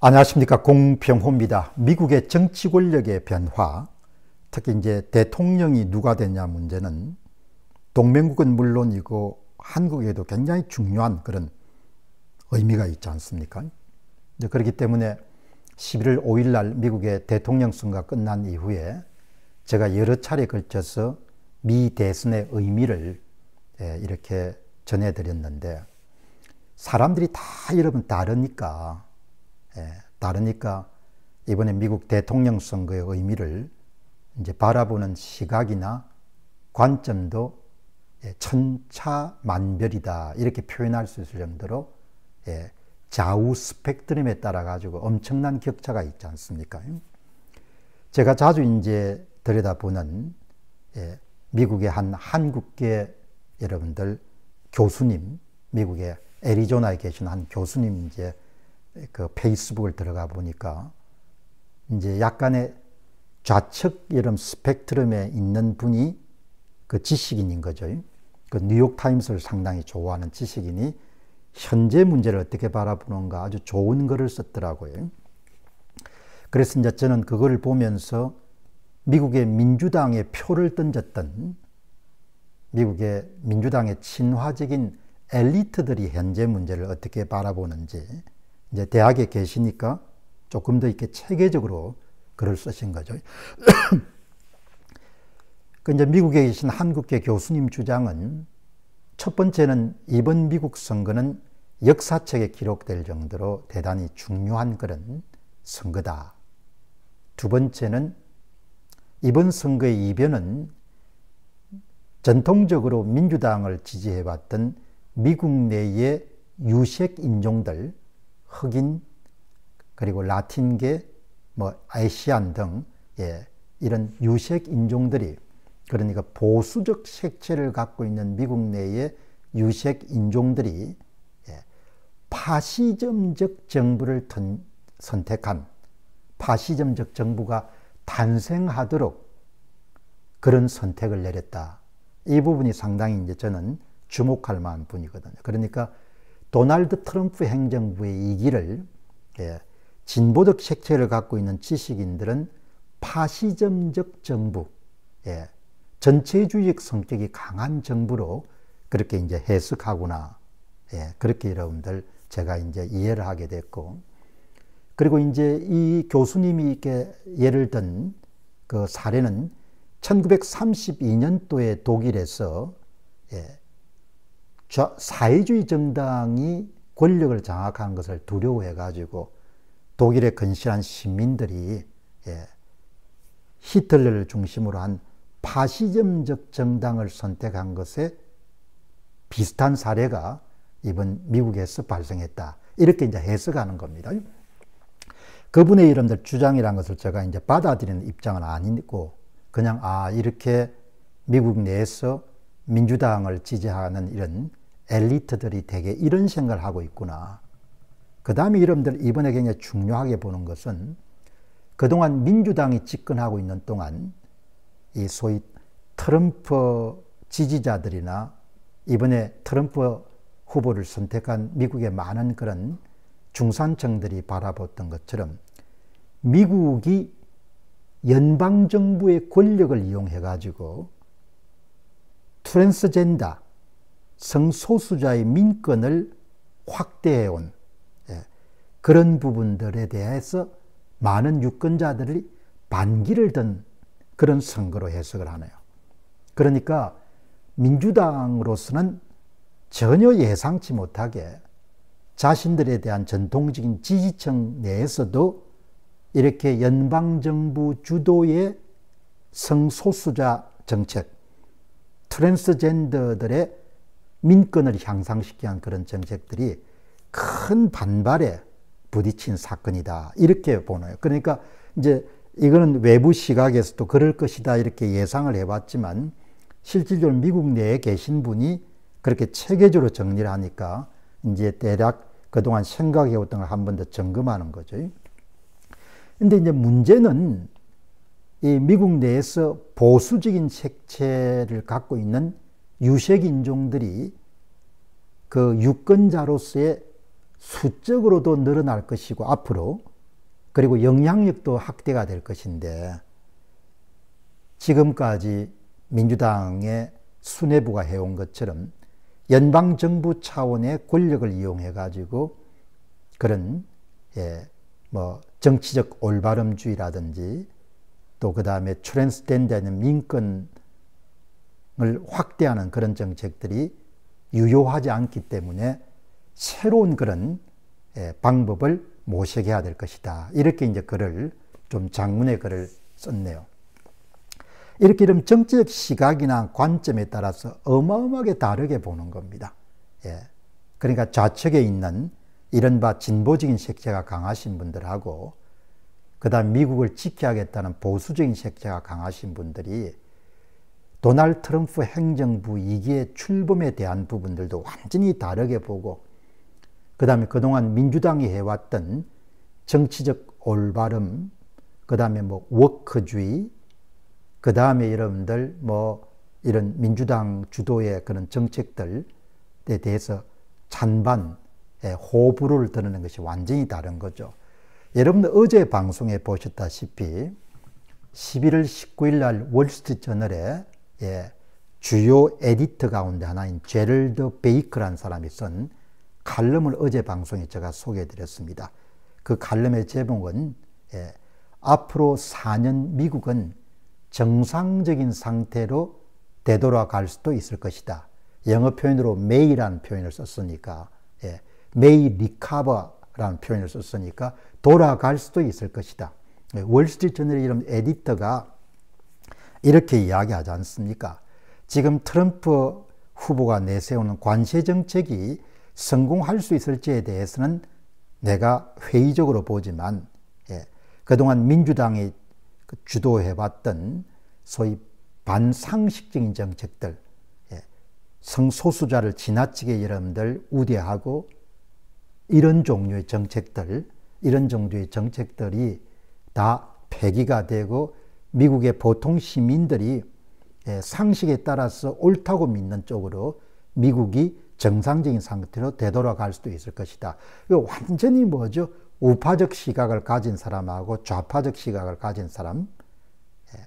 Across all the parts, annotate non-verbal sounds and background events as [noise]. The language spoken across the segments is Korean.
안녕하십니까 공평호입니다. 미국의 정치 권력의 변화, 특히 이제 대통령이 누가 되냐 문제는 동맹국은 물론이고 한국에도 굉장히 중요한 그런 의미가 있지 않습니까? 그렇기 때문에 11월 5일 날 미국의 대통령 선거가 끝난 이후에 제가 여러 차례 걸쳐서 미 대선의 의미를 예, 이렇게 전해드렸는데 사람들이 다 여러분 다르니까 예, 다르니까 이번에 미국 대통령 선거의 의미를 이제 바라보는 시각이나 관점도 예, 천차만별이다 이렇게 표현할 수 있을 정도로 예, 좌우 스펙트럼에 따라 가지고 엄청난 격차가 있지 않습니까? 제가 자주 이제 들여다보는 미국의 한 한국계 여러분들 교수님, 미국의 애리조나에 계신 한 교수님 이제 그 페이스북을 들어가 보니까 이제 약간의 좌측 이런 스펙트럼에 있는 분이 그 지식인인 거죠. 그 뉴욕타임스를 상당히 좋아하는 지식인이 현재 문제를 어떻게 바라보는가 아주 좋은 글을 썼더라고요. 그래서 이제 저는 그걸 보면서 미국의 민주당의 표를 던졌던 미국의 민주당의 친화적인 엘리트들이 현재 문제를 어떻게 바라보는지 이제 대학에 계시니까 조금 더 이렇게 체계적으로 글을 쓰신 거죠. [clears throat] 그 이제 미국에 계신 한국계 교수님 주장은 첫 번째는 이번 미국 선거는 역사책에 기록될 정도로 대단히 중요한 그런 선거다. 두 번째는 이번 선거의 이변은 전통적으로 민주당을 지지해왔던 미국 내의 유색 인종들, 흑인 그리고 라틴계 뭐 아시안 등 예, 이런 유색 인종들이 그러니까 보수적 색채를 갖고 있는 미국 내의 유색 인종들이 예, 파시즘적 정부를 던, 선택한 파시즘적 정부가 탄생하도록 그런 선택을 내렸다. 이 부분이 상당히 이제 저는 주목할 만한 분이거든요. 그러니까 도널드 트럼프 행정부의 이기를 예, 진보적 색채를 갖고 있는 지식인들은 파시즘적 정부, 예, 전체주의적 성격이 강한 정부로 그렇게 이제 해석하구나. 예, 그렇게 여러분들 제가 이제 이해를 하게 됐고. 그리고 이제 이 교수님이 이렇게 예를 든 그 사례는 1932년도에 독일에서 예, 사회주의 정당이 권력을 장악하는 것을 두려워해가지고 독일의 근실한 시민들이 예, 히틀러를 중심으로 한 파시즘적 정당을 선택한 것에 비슷한 사례가 이번 미국에서 발생했다. 이렇게 이제 해석하는 겁니다. 그분의 이름들 주장이란 것을 제가 이제 받아들이는 입장은 아니고 그냥 아 이렇게 미국 내에서 민주당을 지지하는 이런 엘리트들이 대개 이런 생각을 하고 있구나. 그 다음에 여러분들 이번에 굉장히 중요하게 보는 것은 그동안 민주당이 집권하고 있는 동안 이 소위 트럼프 지지자들이나 이번에 트럼프 후보를 선택한 미국의 많은 그런 중산층들이 바라봤던 것처럼 미국이 연방정부의 권력을 이용해가지고 트랜스젠더 성소수자의 민권을 확대해온 예, 그런 부분들에 대해서 많은 유권자들이 반기를 든 그런 선거로 해석을 하네요. 그러니까 민주당으로서는 전혀 예상치 못하게 자신들에 대한 전통적인 지지층 내에서도 이렇게 연방정부 주도의 성소수자 정책, 트랜스젠더들의 민권을 향상시키한 그런 정책들이 큰 반발에 부딪힌 사건이다. 이렇게 보나요. 그러니까 이제 이거는 외부 시각에서도 그럴 것이다. 이렇게 예상을 해봤지만 실질적으로 미국 내에 계신 분이 그렇게 체계적으로 정리를 하니까 이제 대략 그동안 생각해왔던 걸 한 번 더 점검하는 거죠. 근데 이제 문제는 이 미국 내에서 보수적인 색채를 갖고 있는 유색 인종들이 그 유권자로서의 수적으로도 늘어날 것이고 앞으로 그리고 영향력도 확대가 될 것인데 지금까지 민주당의 수뇌부가 해온 것처럼 연방 정부 차원의 권력을 이용해 가지고 그런 예, 뭐 정치적 올바름주의라든지 또 그다음에 트랜스젠더는 민권 을 확대하는 그런 정책들이 유효하지 않기 때문에 새로운 그런 예, 방법을 모색해야 될 것이다. 이렇게 이제 글을 좀 장문의 글을 썼네요. 이렇게 이런 정치적 시각이나 관점에 따라서 어마어마하게 다르게 보는 겁니다. 예. 그러니까 좌측에 있는 이른바 진보적인 색채가 강하신 분들하고 그다음 미국을 지켜야겠다는 보수적인 색채가 강하신 분들이 도널드 트럼프 행정부 이기의 출범에 대한 부분들도 완전히 다르게 보고 그 다음에 그동안 민주당이 해왔던 정치적 올바름, 그 다음에 뭐 워크주의, 그 다음에 여러분들 뭐 이런 민주당 주도의 그런 정책들에 대해서 찬반, 의 호불호를 드러낸 것이 완전히 다른 거죠. 여러분들 어제 방송에 보셨다시피 11월 19일 날 월스트리트 저널에 예, 주요 에디터 가운데 하나인 제럴드 베이크라는 사람이 쓴 칼럼을 어제 방송에 제가 소개해드렸습니다. 그 칼럼의 제목은 예, 앞으로 4년 미국은 정상적인 상태로 되돌아갈 수도 있을 것이다. 영어 표현으로 may라는 표현을 썼으니까 예, may recover라는 표현을 썼으니까 돌아갈 수도 있을 것이다. 예, 월스트리트 저널의 이런 에디터가 이렇게 이야기하지 않습니까? 지금 트럼프 후보가 내세우는 관세 정책이 성공할 수 있을지에 대해서는 내가 회의적으로 보지만 예, 그동안 민주당이 주도해왔던 소위 반상식적인 정책들 예, 성소수자를 지나치게 여러분들 우대하고 이런 종류의 정책들 이런 정도의 정책들이 다 폐기가 되고 미국의 보통 시민들이 예, 상식에 따라서 옳다고 믿는 쪽으로 미국이 정상적인 상태로 되돌아갈 수도 있을 것이다. 이 완전히 뭐죠? 우파적 시각을 가진 사람하고 좌파적 시각을 가진 사람, 예,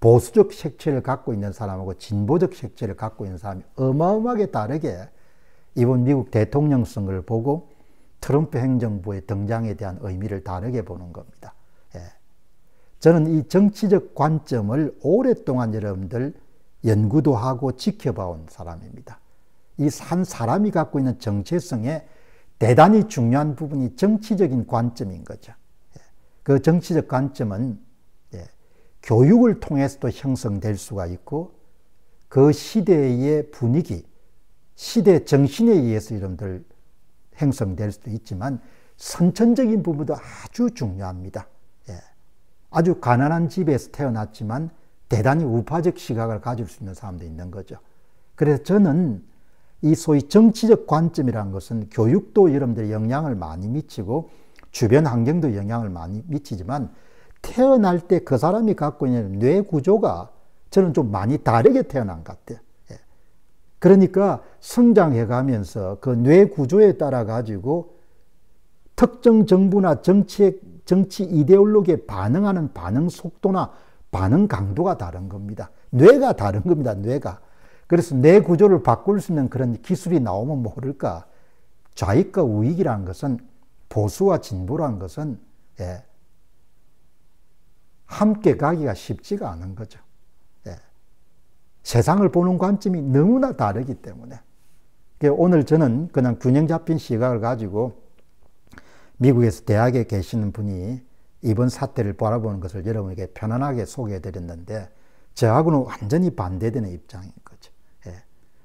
보수적 색채를 갖고 있는 사람하고 진보적 색채를 갖고 있는 사람이 어마어마하게 다르게 이번 미국 대통령 선거를 보고 트럼프 행정부의 등장에 대한 의미를 다르게 보는 겁니다. 저는 이 정치적 관점을 오랫동안 여러분들 연구도 하고 지켜봐온 사람입니다. 이 한 사람이 갖고 있는 정체성에 대단히 중요한 부분이 정치적인 관점인 거죠. 예. 그 정치적 관점은 예, 교육을 통해서도 형성될 수가 있고 그 시대의 분위기, 시대 정신에 의해서 여러분들 형성될 수도 있지만 선천적인 부분도 아주 중요합니다. 아주 가난한 집에서 태어났지만 대단히 우파적 시각을 가질 수 있는 사람도 있는 거죠. 그래서 저는 이 소위 정치적 관점이라는 것은 교육도 여러분들 영향을 많이 미치고 주변 환경도 영향을 많이 미치지만 태어날 때 그 사람이 갖고 있는 뇌 구조가 저는 좀 많이 다르게 태어난 것 같아요. 예. 그러니까 성장해 가면서 그 뇌 구조에 따라 가지고 특정 정부나 정책 정치 이데올로기에 반응하는 반응 속도나 반응 강도가 다른 겁니다. 뇌가 다른 겁니다. 뇌가. 그래서 뇌 구조를 바꿀 수 있는 그런 기술이 나오면 모를까. 좌익과 우익이라 것은 보수와 진보라 것은 예, 함께 가기가 쉽지가 않은 거죠. 예, 세상을 보는 관점이 너무나 다르기 때문에 오늘 저는 그냥 균형 잡힌 시각을 가지고 미국에서 대학에 계시는 분이 이번 사태를 바라보는 것을 여러분에게 편안하게 소개해 드렸는데 저하고는 완전히 반대되는 입장인 거죠. 예.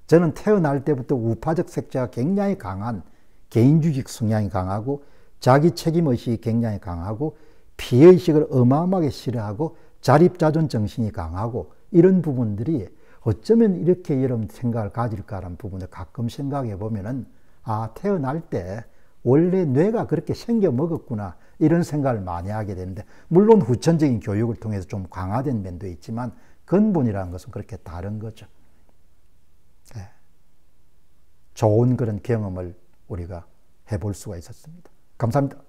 저는 태어날 때부터 우파적 색채가 굉장히 강한 개인주직 성향이 강하고 자기 책임의식이 굉장히 강하고 피해의식을 어마어마하게 싫어하고 자립자존 정신이 강하고 이런 부분들이 어쩌면 이렇게 여러분 생각을 가질까라는 부분을 가끔 생각해 보면은 아, 태어날 때 원래 뇌가 그렇게 생겨 먹었구나 이런 생각을 많이 하게 되는데 물론 후천적인 교육을 통해서 좀 강화된 면도 있지만 근본이라는 것은 그렇게 다른 거죠. 네. 좋은 그런 경험을 우리가 해볼 수가 있었습니다. 감사합니다.